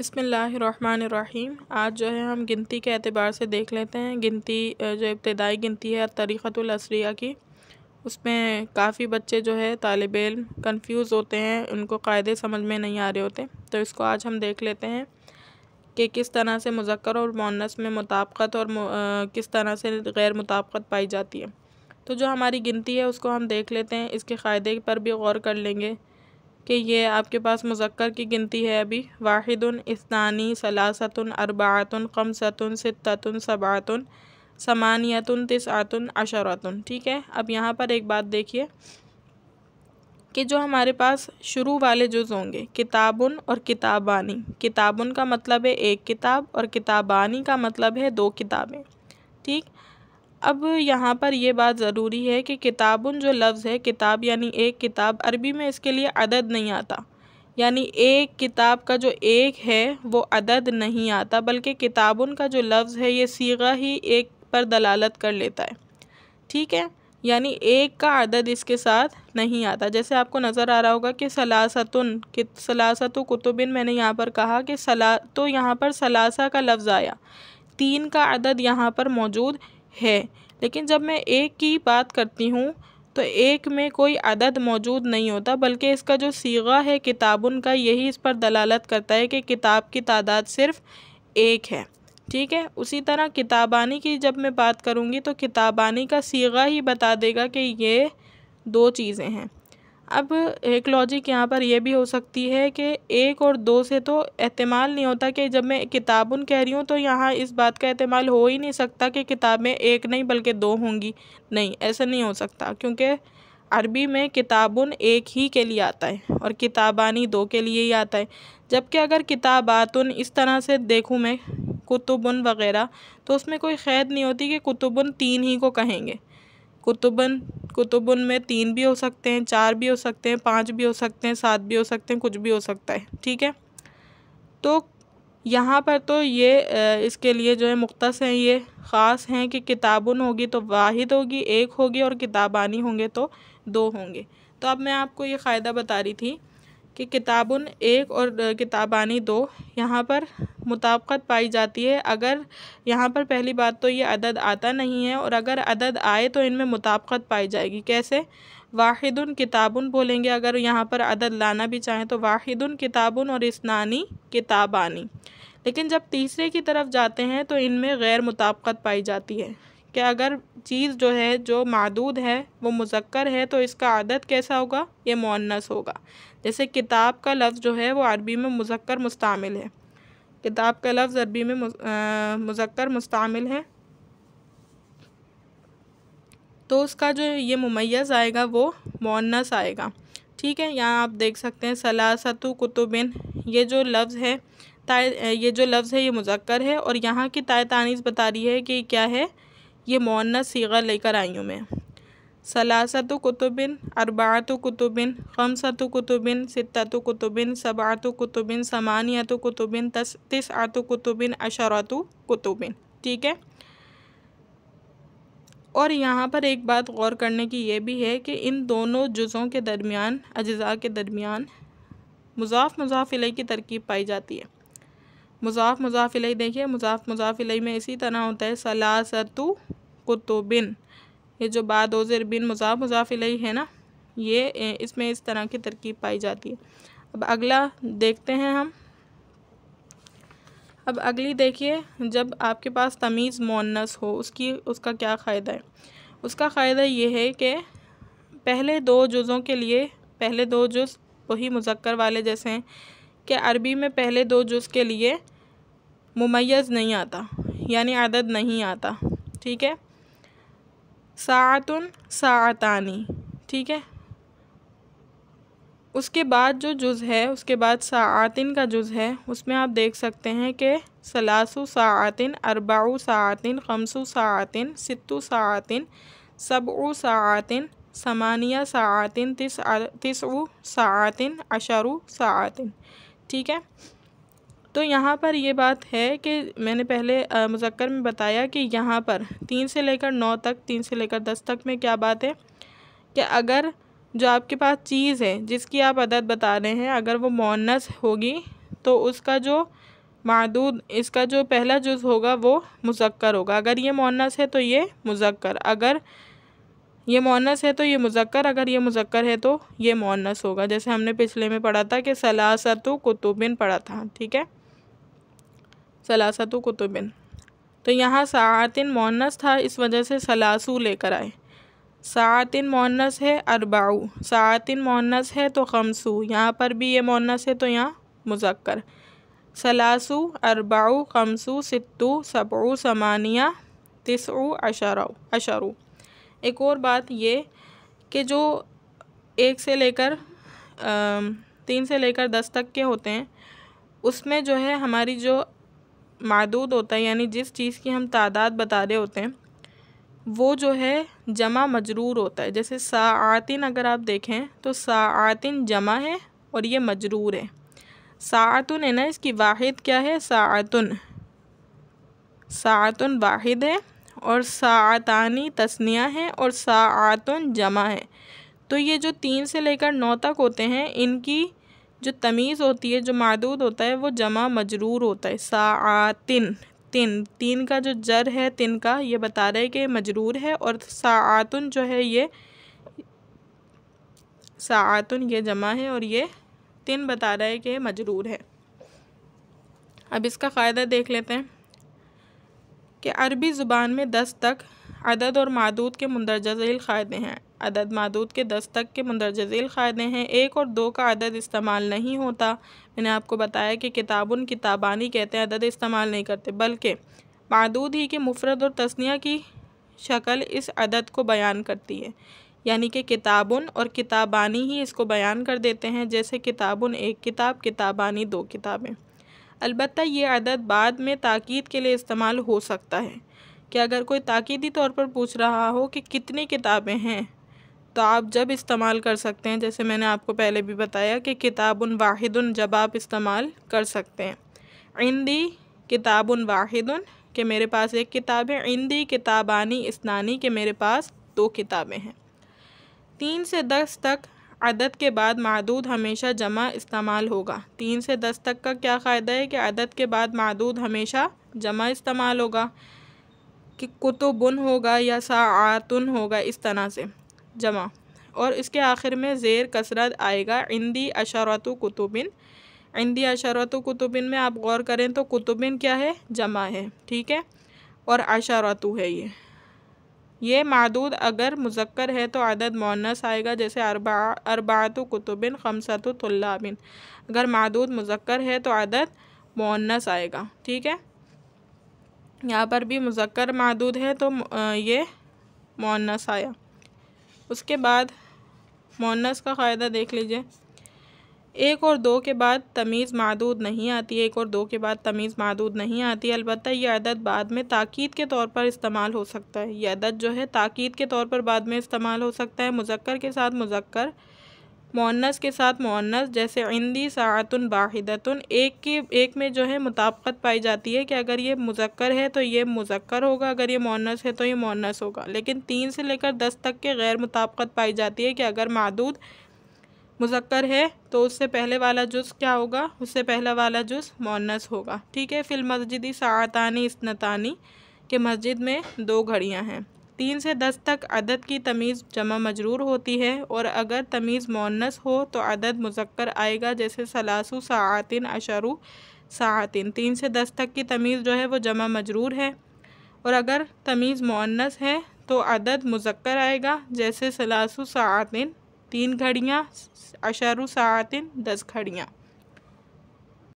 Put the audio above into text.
बसमीम आज जो है हम गिनती के अतबार से देख लेते हैं गिनती जो इब्तदाई गिनती है तरीक़तलसरिया की उसमें काफ़ी बच्चे जो है तालब इम कन्फ्यूज़ होते हैं उनको कायदे समझ में नहीं आ रहे होते तो इसको आज हम देख लेते हैं कि किस तरह से मुजक्र और मोनस में मुताबकत और किस तरह से गैर मुताबकत पाई जाती है तो जो हमारी गिनती है उसको हम देख लेते हैं इसके क़ायदे पर भी गौर कर लेंगे कि ये आपके पास मुजक्कर की गिनती है अभी वाहिद इस्तानी सलासतन अरबातन कमसतन सततन सबातन समानियतन तिसआतन अशरतन ठीक है अब यहाँ पर एक बात देखिए कि जो हमारे पास शुरू वाले जुज होंगे किताबन और किताबानी किताबन का मतलब है एक किताब और किताबानी का मतलब है दो किताबें ठीक अब यहाँ पर यह बात ज़रूरी है कि किताबुन जो लफ्ज़ है किताब यानी एक किताब अरबी में इसके लिए अदद नहीं आता यानी एक किताब का जो एक है वो अदद नहीं आता बल्कि किताबुन का जो लफ्ज़ है ये सीगा ही एक पर दलालत कर लेता है ठीक है यानी एक का अदद इसके साथ नहीं आता जैसे आपको नज़र आ रहा होगा कि सलासतुन कि सलासत कुतुबिन मैंने यहाँ पर कहा कि सला तो यहाँ पर सलासा का लफ्ज़ आया तीन का अदद यहाँ पर मौजूद है लेकिन जब मैं एक की बात करती हूँ तो एक में कोई अदद मौजूद नहीं होता बल्कि इसका जो सीगा है किताब का यही इस पर दलालत करता है कि किताब की तादाद सिर्फ़ एक है ठीक है उसी तरह किताबानी की जब मैं बात करूँगी तो किताबानी का सीगा ही बता देगा कि ये दो चीज़ें हैं अब एक लॉजिक यहाँ पर यह भी हो सकती है कि एक और दो से तो अहतमाल नहीं होता कि जब मैं किताबन कह रही हूँ तो यहाँ इस बात का अहतमाल हो ही नहीं सकता कि किताबें एक नहीं बल्कि दो होंगी नहीं ऐसा नहीं हो सकता क्योंकि अरबी में किताबुन एक ही के लिए आता है और किताबानी दो के लिए ही आता है जबकि अगर किताबातुन इस तरह से देखूँ मैं कुतुबन वगैरह तो उसमें कोई क़ैद नहीं होती कि कुतुबन तीन ही को कहेंगे कुतुबन कुतुबन में तीन भी हो सकते हैं चार भी हो सकते हैं पाँच भी हो सकते हैं सात भी हो सकते हैं कुछ भी हो सकता है ठीक है तो यहाँ पर तो ये इसके लिए जो है मुख्तस हैं ये ख़ास हैं कि किताबन होगी तो वाहिद होगी एक होगी और किताबानी होंगे तो दो होंगे तो अब मैं आपको ये फ़ायदा बता रही थी कि किताबन एक और किताबानी दो यहाँ पर मुताबकत पाई जाती है अगर यहाँ पर पहली बात तो ये अदद आता नहीं है और अगर अदद आए तो इनमें मुताबकत पाई जाएगी कैसे वाहिदुन किताबन बोलेंगे अगर यहाँ पर अदद लाना भी चाहें तो वाहिदुन किताबन और इसनानी किताबानी लेकिन जब तीसरे की तरफ जाते हैं तो इनमें गैर मुताबकत पाई जाती है कि अगर चीज़ जो है जो मदूद है वो मुजक्कर है तो इसका आदत कैसा होगा ये मुनस होगा जैसे किताब का लफ्ज़ जो है वो अरबी में मुजक्कर मुस्तमिल है किताब का लफ्ज़ अरबी में मुजक्कर मुस्तमिल है तो उसका जो ये मुमैज़ आएगा वो मुनस आएगा ठीक है यहाँ आप देख सकते हैं सलासतु कुतुबिन ये जो लफ्ज़ है ताय ये जो लफ्ज़ है ये मुजक्कर है और यहाँ की ताय तानीस बता रही है कि क्या है ये मुन्नत सीगा लेकर आई हूँ मैं सलासत कुतुबिन अरबात कुतुबिन खमसत कुतुबिन सितत कुतुबिन सबात कुतुबिन समानियत कुतुबिन तस तिस आत कुतुबिन अशरत कुतुबिन ठीक है और यहाँ पर एक बात गौर करने की यह भी है कि इन दोनों जुज़ों के दरमियान अज़ा के दरमियान मुजाफ मुजाफिले की तरकीब पाई जाती है मुजाफ मुजाफ देखिए मुजाफ मुजाफ में इसी तरह होता है सलासतु कुतुबिन ये जो ओज़र बिन मुजाफ मुजाफ है ना ये इसमें इस तरह की तरकीब पाई जाती है अब अगला देखते हैं हम अब अगली देखिए जब आपके पास तमीज़ मोनस हो उसकी उसका क्या फ़ायदा है उसका फ़ायदा ये है कि पहले दो जुज़ों के लिए पहले दो जुज़ वही मुजक्कर वाले जैसे हैं कि अरबी में पहले दो जुज़ के लिए मुमैज़ नहीं आता यानी आदद नहीं आता ठीक है सातुन सातानी ठीक है उसके बाद जो जुज़ है उसके बाद सातिन का जुज़ है उसमें आप देख सकते हैं कि सलासु सातिन अरबाऊ सातिन खमसु सातिन सितु सातिन सबऊ सातिन समानिया सातिन तिस तिसऊ सातिन अशरू सातिन ठीक है तो यहाँ पर ये बात है कि मैंने पहले मुजक्र में बताया कि यहाँ पर तीन से लेकर नौ तक तीन से लेकर दस तक में क्या बात है कि अगर जो आपके पास चीज़ है जिसकी आप अदद बता रहे हैं अगर वो मोनस होगी तो उसका जो मदूद इसका जो पहला जुज़ होगा वो मुजक्र होगा अगर ये मोनस है तो ये मुजक्र अगर ये मोनस है तो ये मुजक्कर अगर ये मुजक्कर है तो ये मोनस होगा जैसे हमने पिछले में पढ़ा था कि सलासतु कुतुबिन पढ़ा था ठीक है सलासतु कुतुबिन तो यहाँ सातिन मोनस था इस वजह से सलासु लेकर आए सातिन मोनस है अरबाऊ सातिन मोनस है तो खमसू यहाँ पर भी ये मोनस है तो यहाँ मुजक्कर सलासु अरबाऊ खमसू सितु सबऊ समानिया तिसऊ अशरू अशरू एक और बात ये कि जो एक से लेकर तीन से लेकर दस तक के होते हैं उसमें जो है हमारी जो मादूद होता है यानी जिस चीज़ की हम तादाद बता रहे होते हैं वो जो है जमा मजरूर होता है जैसे सातिन अगर आप देखें तो सातिन जमा है और ये मजरूर है सातुन है ना इसकी वाहिद क्या है सातुन सातुन वाहिद है और सातानी तस्निया है और सातन जमा है तो ये जो तीन से लेकर नौ तक होते हैं इनकी जो तमीज़ होती है जो मदूद होता है वो जमा मजरूर होता है सातिन तिन तीन का जो जर है तिन का ये बता रहे कि मजरूर है और सातन जो है ये सातन ये जमा है और ये तिन बता रहे कि मजरूर है अब इसका फ़ायदा देख लेते हैं कि अरबी ज़ुबान में दस तक अदद और मादूद के मंदरजा झील क़ायदे हैं अदद मादूद के दस तक के मंदरजा झील क़ायदे हैं एक और दो का अदद इस्तेमाल नहीं होता मैंने आपको बताया कि किताबन किताबानी कहते हैं अदद इस्तेमाल नहीं करते बल्कि मादूद ही के मुफरत और तस्निया की शक्ल इस अदद को बयान करती है यानी कि किताबन और किताबानी ही इसको बयान कर देते हैं जैसे किताबन एक किताब किताबानी दो किताबें अलबत् ये आदत बाद में ताक़द के लिए इस्तेमाल हो सकता है कि अगर कोई ताक़दी तौर पर पूछ रहा हो कि कितनी किताबें हैं तो आप जब इस्तेमाल कर सकते हैं जैसे मैंने आपको पहले भी बताया कि किताबन वाहिदन जब आप इस्तेमाल कर सकते हैं इंदी किताबन वाहिदन के मेरे पास एक किताब है इंदी किताबानी इस्नानी के मेरे पास दो किताबें हैं तीन से दस तक अदद के बाद महदूद हमेशा जमा इस्तेमाल होगा तीन से दस तक का क्या फ़ायदा है कि अदद के बाद महदूद हमेशा जमा इस्तेमाल होगा कि कुतुबन होगा या सातन होगा इस तरह से जमा और इसके आखिर में ज़ेर कसरत आएगा इंदी अशरत कुतुबिन इंदी अशरत कुतुबिन में आप गौर करें तो कुतुबिन क्या है जमा है ठीक है और अशरतु है ये ये मादूद अगर मुजक्कर है तो आदद मोनस आएगा जैसे अरबा अरबात कुतुबिन खमसतुल्लाबिन अगर मादूद मुजक्कर है तो आदद मोनस आएगा ठीक है यहाँ पर भी मुजक्कर मादूद है तो ये मोनस आया उसके बाद मोनस का फ़ायदा देख लीजिए एक और दो के बाद तमीज़ मादूद नहीं आती एक और दो के बाद तमीज़ मदूद नहीं आती अलबत् ये अदद बाद में ताक़द के तौर पर इस्तेमाल हो सकता है यह अदद जो है ताक़द के तौर पर बाद में इस्तेमाल हो सकता है मुजक्र के साथ मुजक्र मोनस के साथ मोनस जैसे इंदी सातन बाहिदतन एक की एक में जो है मुताबकत पाई जाती है कि अगर ये मुजक्र है तो ये मुजक्र होगा अगर ये मोनस है तो ये मोनस होगा लेकिन तीन से लेकर दस तक के गैर मुताबकत पाई जाती है कि अगर मादूद मुजक्कर है तो उससे पहले वाला जुस क्या होगा उससे पहला वाला जुज मोनस होगा ठीक है फिल मस्जिदी सातानी इसनतानी के मस्जिद में दो घड़ियाँ हैं तीन से दस तक अदद की तमीज़ जमा मजरूर होती है और अगर तमीज़ मोनस हो तो अदद मुजक्कर आएगा जैसे सलासु सातिन अशरु सातिन तीन से दस तक की तमीज़ जो है वो जमा मजरूर है और अगर तमीज़ मोनस है तो अदद मुजक्कर आएगा जैसे सलासु सातिन तीन घड़ियाँ अशरु सातिन दस घड़ियाँ